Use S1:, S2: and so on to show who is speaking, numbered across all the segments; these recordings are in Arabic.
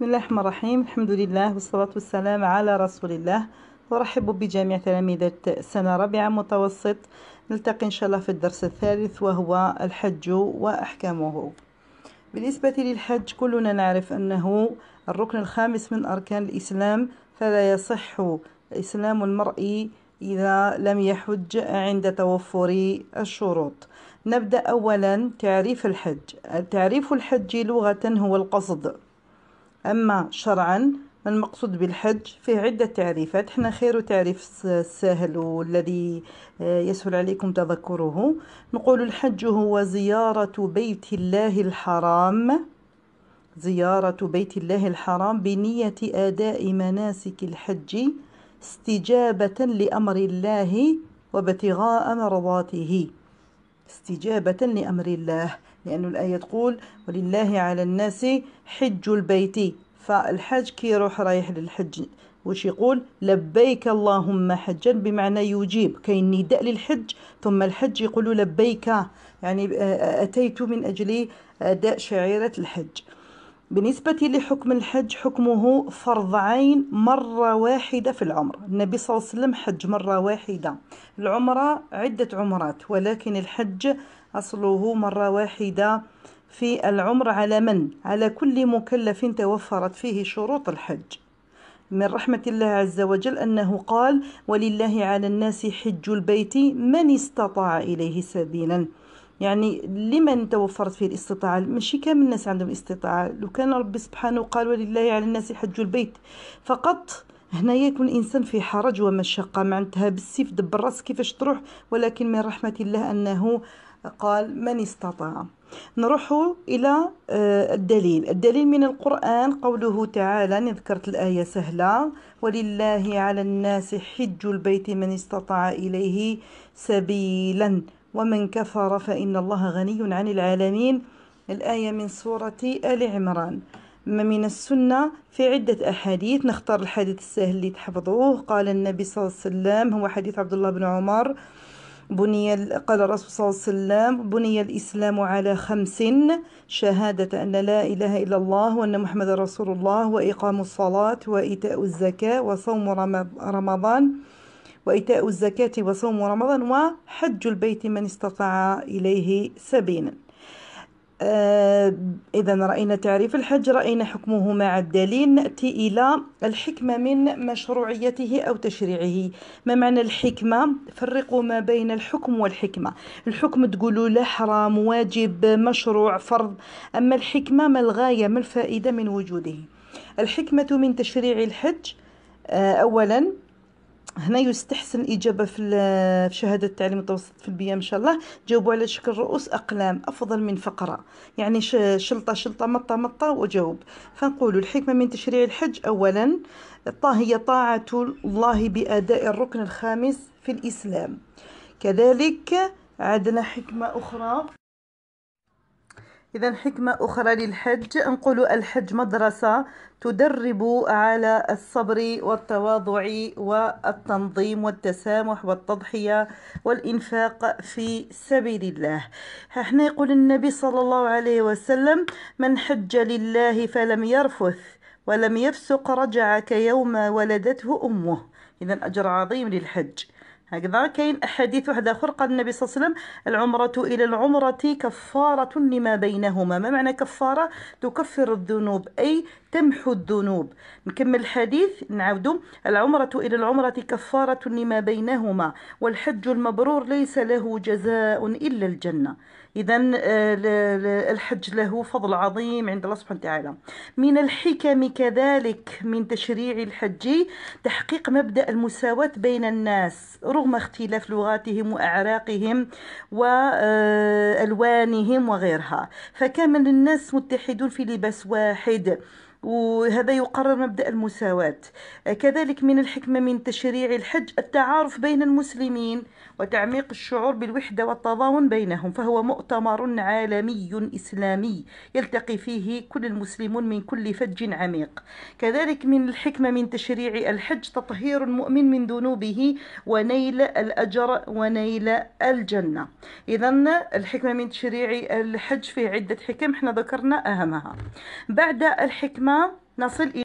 S1: بسم الله الرحمن الرحيم الحمد لله والصلاة والسلام على رسول الله ورحب بجميع تلاميذ سنة رابعة متوسط نلتقي إن شاء الله في الدرس الثالث وهو الحج وأحكامه بالنسبة للحج كلنا نعرف أنه الركن الخامس من أركان الإسلام فلا يصح إسلام المرء إذا لم يحج عند توفر الشروط نبدأ أولا تعريف الحج تعريف الحج لغة هو القصد أما شرعا المقصود بالحج فيه عدة تعريفات احنا خير تعريف السهل والذي آه، يسهل عليكم تذكره نقول الحج هو زيارة بيت الله الحرام زيارة بيت الله الحرام بنية أداء مناسك الحج استجابة لأمر الله وابتغاء مرضاته استجابة لأمر الله لأن الآية تقول ولله على الناس حج البيت فالحاج كي يروح رايح للحج وش يقول لبيك اللهم حجا بمعنى يجيب كاين نداء للحج ثم الحج يقول لبيك يعني آه، آه، أتيت من أجل آه، أداء شعيرة الحج بالنسبة لحكم الحج حكمه فرض عين مرة واحدة في العمر النبي صلى الله عليه وسلم حج مرة واحدة العمرة عدة عمرات ولكن الحج أصله مرة واحدة في العمر على من؟ على كل مكلف توفرت فيه شروط الحج من رحمة الله عز وجل أنه قال ولله على الناس حج البيت من استطاع إليه سبيلا يعني لمن توفرت فيه الاستطاعة ماشي كامل الناس عندهم الاستطاعة لو كان ربي سبحانه قال ولله على الناس حج البيت فقط هنا يكون الانسان في حرج ومشقه معناتها بالسيف دبر راسك كيفاش تروح ولكن من رحمه الله انه قال من استطاع نروح الى آه، الدليل الدليل من القران قوله تعالى ذكرت الايه سهله ولله على الناس حج البيت من استطاع اليه سبيلا ومن كفر فإن الله غني عن العالمين الآية من سورة آل عمران ما من السنة في عدة أحاديث نختار الحديث السهل اللي تحفظوه قال النبي صلى الله عليه وسلم هو حديث عبد الله بن عمر بني قال الرسول صلى الله عليه وسلم بني الإسلام على خمس شهادة أن لا إله إلا الله وأن محمد رسول الله وإقام الصلاة وإيتاء الزكاة وصوم رمضان وإيتاء الزكاة وصوم رمضان وحج البيت من استطاع إليه سبيلا آه إذا رأينا تعريف الحج رأينا حكمه مع الدليل نأتي إلى الحكمة من مشروعيته أو تشريعه ما معنى الحكمة فرقوا ما بين الحكم والحكمة الحكم تقولوا له حرام واجب مشروع فرض أما الحكمة ما الغاية ما الفائدة من وجوده الحكمة من تشريع الحج آه أولا هنا يستحسن الإجابة في في شهادة التعليم المتوسط في البيئة إن شاء الله جاوبوا على شكل رؤوس أقلام أفضل من فقرة يعني شلطة شلطة مطة مطة وجاوب فنقولوا الحكمة من تشريع الحج أولا هي طاعة الله بأداء الركن الخامس في الإسلام كذلك عندنا حكمة أخرى إذا حكمة أخرى للحج نقول الحج مدرسة تدرب على الصبر والتواضع والتنظيم والتسامح والتضحية والإنفاق في سبيل الله هنا يقول النبي صلى الله عليه وسلم من حج لله فلم يرفث ولم يفسق رجع كيوم ولدته أمه إذا أجر عظيم للحج هكذا كاين احاديث واحد اخر قال النبي صلى الله عليه وسلم العمره الى العمره كفاره لما بينهما ما معنى كفاره تكفر الذنوب اي تمحو الذنوب نكمل الحديث نعاودو العمره الى العمره كفاره لما بينهما والحج المبرور ليس له جزاء الا الجنه إذا آه، الحج له فضل عظيم عند الله سبحانه وتعالى من الحكم كذلك من تشريع الحج تحقيق مبدأ المساواة بين الناس رغم اختلاف لغاتهم وأعراقهم وألوانهم آه، وغيرها فكان من الناس متحدون في لباس واحد وهذا يقرر مبدأ المساواة كذلك من الحكمة من تشريع الحج التعارف بين المسلمين وتعميق الشعور بالوحدة والتضامن بينهم فهو مؤتمر عالمي إسلامي يلتقي فيه كل المسلمون من كل فج عميق كذلك من الحكمة من تشريع الحج تطهير المؤمن من ذنوبه ونيل الأجر ونيل الجنة إذا الحكمة من تشريع الحج في عدة حكم احنا ذكرنا أهمها بعد الحكمة نصل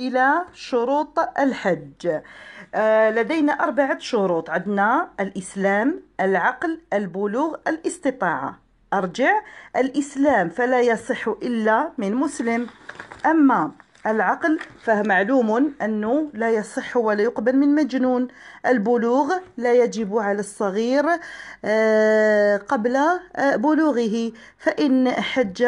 S1: إلى شروط الحج آه لدينا أربعة شروط عندنا الإسلام العقل البلوغ الاستطاعة أرجع الإسلام فلا يصح إلا من مسلم أما العقل فمعلوم أنه لا يصح ولا يقبل من مجنون البلوغ لا يجب على الصغير آه، قبل آه، بلوغه فإن حج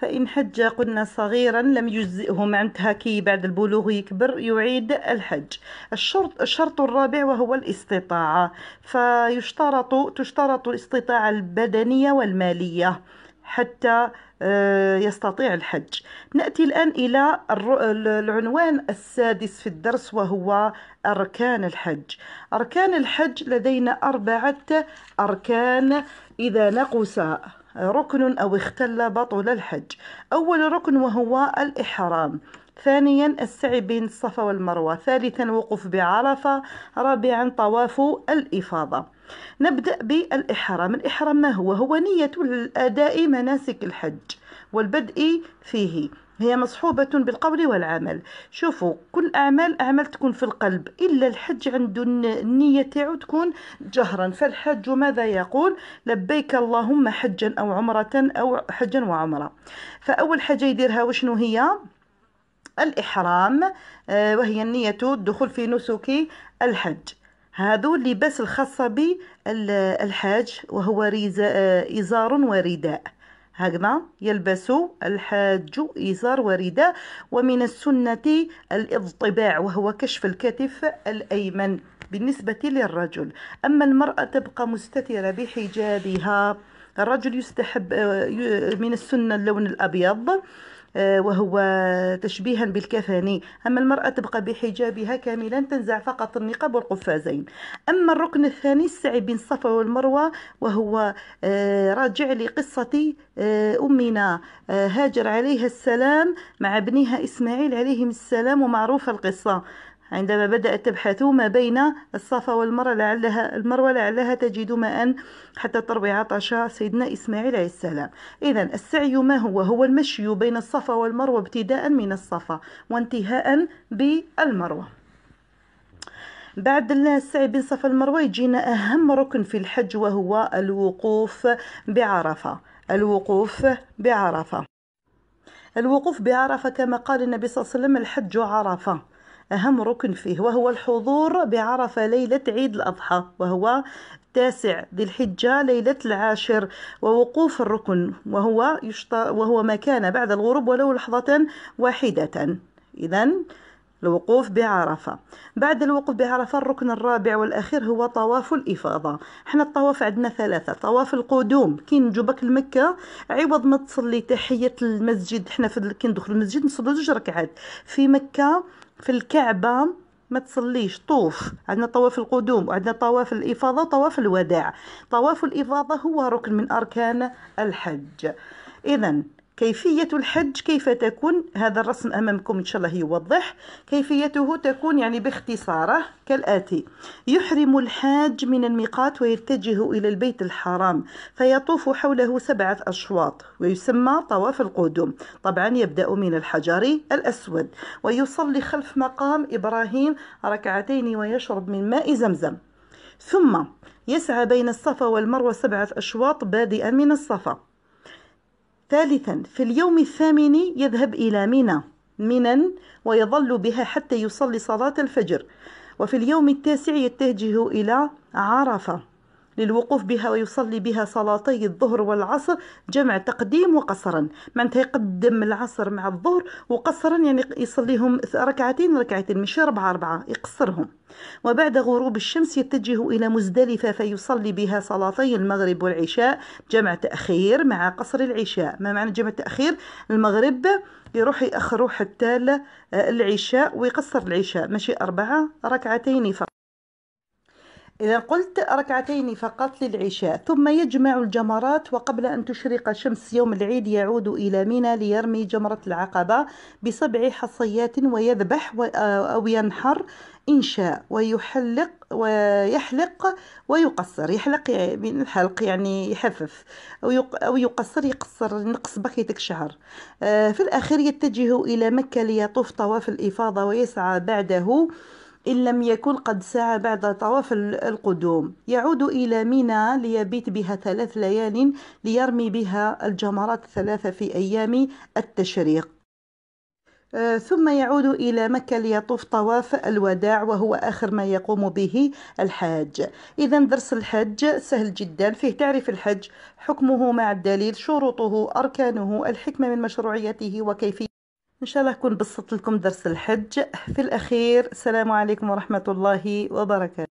S1: فإن حج قلنا صغيرا لم يجزئه معنتها كي بعد البلوغ يكبر يعيد الحج الشرط الشرط الرابع وهو الاستطاعة فيشترط تشترط الاستطاعة البدنية والمالية حتى آه، يستطيع الحج ناتي الان الى العنوان السادس في الدرس وهو اركان الحج اركان الحج لدينا اربعه اركان اذا نقص ركن أو اختل بطل الحج أول ركن وهو الإحرام ثانيا السعي بين الصفا والمروة ثالثا وقف بعرفة رابعا طواف الإفاضة نبدأ بالإحرام الإحرام ما هو؟ هو نية الأداء مناسك الحج والبدء فيه هي مصحوبة بالقول والعمل شوفوا كل أعمال أعمال تكون في القلب إلا الحج عنده النية تاعو تكون جهرا فالحج ماذا يقول لبيك اللهم حجا أو عمرة أو حجا وعمرة فأول حاجة يديرها وشنو هي الإحرام آه، وهي النية الدخول في نسك الحج هذو اللباس الخاصة بالحاج وهو آه، إزار ورداء هكذا يلبس الحاج إزار ورداء ومن السنة الاضطباع وهو كشف الكتف الأيمن بالنسبة للرجل أما المرأة تبقى مستترة بحجابها الرجل يستحب آه، من السنة اللون الأبيض آه، وهو تشبيها بالكفاني أما المرأة تبقى بحجابها كاملا تنزع فقط النقاب والقفازين أما الركن الثاني السعي بين الصفا والمروة وهو آه، راجع لقصة آه، أمنا هاجر عليها السلام مع ابنها إسماعيل عليهم السلام ومعروفة القصة عندما بدأت تبحث ما بين الصفا والمروة لعلها المروة لعلها تجد ماء حتى تروي عطش سيدنا إسماعيل عليه السلام إذا السعي ما هو هو المشي بين الصفا والمروة ابتداء من الصفا وانتهاء بالمروة بعد السعي بين صفا والمروة يجينا أهم ركن في الحج وهو الوقوف بعرفة الوقوف بعرفة الوقوف بعرفة كما قال النبي صلى الله عليه وسلم الحج عرفة أهم ركن فيه وهو الحضور بعرفة ليلة عيد الأضحى وهو التاسع ذي الحجة ليلة العاشر ووقوف الركن وهو يشط... وهو ما كان بعد الغروب ولو لحظة واحدة إذا الوقوف بعرفة بعد الوقوف بعرفة الركن الرابع والأخير هو طواف الإفاضة احنا الطواف عندنا ثلاثة طواف القدوم كي نجو بك لمكة عوض ما تصلي تحية المسجد احنا في كي ندخل المسجد نصلي جوج ركعات في مكة في الكعبة ما تصليش طوف عندنا طواف القدوم وعندنا طواف الإفاضة وطواف الوداع طواف الإفاضة هو ركن من أركان الحج إذا كيفية الحج كيف تكون هذا الرسم أمامكم إن شاء الله يوضح كيفيته تكون يعني باختصاره كالآتي يحرم الحاج من الميقات ويتجه إلى البيت الحرام فيطوف حوله سبعة أشواط ويسمى طواف القدوم طبعا يبدأ من الحجر الأسود ويصلي خلف مقام إبراهيم ركعتين ويشرب من ماء زمزم ثم يسعى بين الصفا والمروة سبعة أشواط بادئا من الصفا ثالثا في اليوم الثامن يذهب إلى منى منى ويظل بها حتى يصلي صلاة الفجر وفي اليوم التاسع يتجه إلى عرفة للوقوف بها ويصلي بها صلاتي الظهر والعصر جمع تقديم وقصرا معناتها يقدم العصر مع الظهر وقصرا يعني يصليهم ركعتين ركعتين مش أربعة أربعة يقصرهم وبعد غروب الشمس يتجه إلى مزدلفة فيصلي بها صلاتي المغرب والعشاء جمع تأخير مع قصر العشاء ما معنى جمع تأخير المغرب يروح يأخروا حتى آه، العشاء ويقصر العشاء ماشي أربعة ركعتين فقط إذا قلت ركعتين فقط للعشاء ثم يجمع الجمرات وقبل أن تشرق شمس يوم العيد يعود إلى منى ليرمي جمرة العقبة بسبع حصيات ويذبح آه، أو ينحر إن شاء ويحلق ويحلق ويقصر يحلق يعني من الحلق يعني يحفف أو يقصر يقصر نقص بقيتك شهر آه، في الأخير يتجه إلى مكة ليطوف طواف الإفاضة ويسعى بعده إن لم يكن قد سعى بعد طواف القدوم يعود إلى ميناء ليبيت بها ثلاث ليال ليرمي بها الجمرات الثلاثة في أيام التشريق آه، ثم يعود إلى مكة ليطوف طواف الوداع وهو آخر ما يقوم به الحاج إذا درس الحج سهل جدا فيه تعريف الحج حكمه مع الدليل شروطه أركانه الحكمة من مشروعيته وكيفية ان شاء الله اكون بسطت لكم درس الحج في الاخير السلام عليكم ورحمه الله وبركاته